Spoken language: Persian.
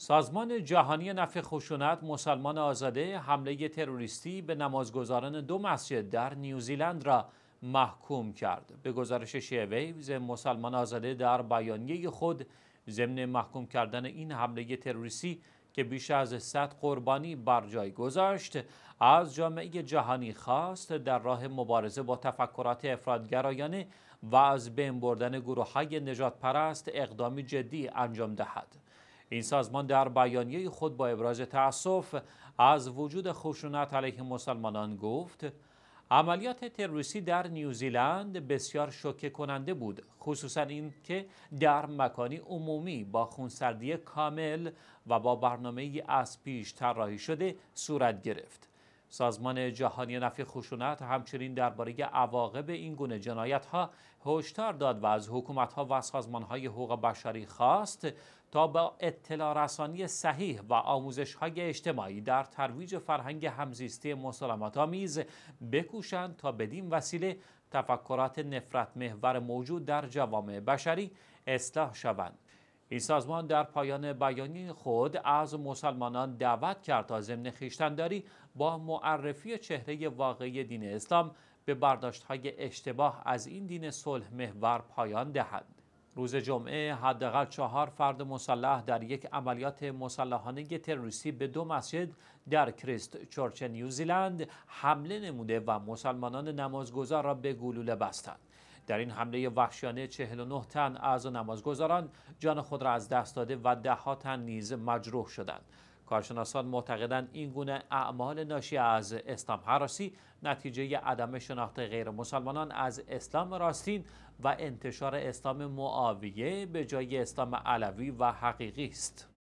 سازمان جهانی نفع خشونت مسلمان آزاده حمله تروریستی به نمازگزاران دو مسجد در نیوزیلند را محکوم کرد. به گزارش شیویوز مسلمان آزاده در بیانیه خود ضمن محکوم کردن این حمله تروریستی که بیش از 100 قربانی بر جای گذاشت از جامعه جهانی خواست در راه مبارزه با تفکرات افرادگرایانه و از بین بردن گروه های نجات پرست اقدامی جدی انجام دهد. این سازمان در بیانیه خود با ابراز تأسف از وجود خشونت علیه مسلمانان گفت عملیات تروریستی در نیوزیلند بسیار شوکه کننده بود خصوصا اینکه در مکانی عمومی با خونسردی کامل و با برنامه از پیش طراحی شده صورت گرفت سازمان جهانی نفی خشونت همچنین درباره عواقب این گونه جنایت ها هشدار داد و از حکومت ها و سازمان های حقوق بشری خواست تا با اطلاع رسانی صحیح و آموزش های اجتماعی در ترویج فرهنگ همزیستی مسالمت آمیز بکوشند تا بدین وسیله تفکرات نفرت محور موجود در جوامع بشری اصلاح شوند. این سازمان در پایان بیانیه خود از مسلمانان دعوت کرد تا ضمن خویشتنداری با معرفی چهره واقعی دین اسلام به برداشتهای اشتباه از این دین صلح محور پایان دهد. روز جمعه حداقل چهار فرد مسلح در یک عملیات مسلحانه تروریستی به دو مسجد در کریست چرچ نیوزیلند حمله نموده و مسلمانان نمازگذار را به گلوله بستند. در این حمله وحشیانه 49 تن از نمازگزاران جان خود را از دست داده و دهها تن نیز مجروح شدند کارشناسان معتقدند این گونه اعمال ناشی از اسلام حراسی نتیجه عدم شناخت غیر مسلمانان از اسلام راستین و انتشار اسلام معاویه به جای اسلام علوی و حقیقی است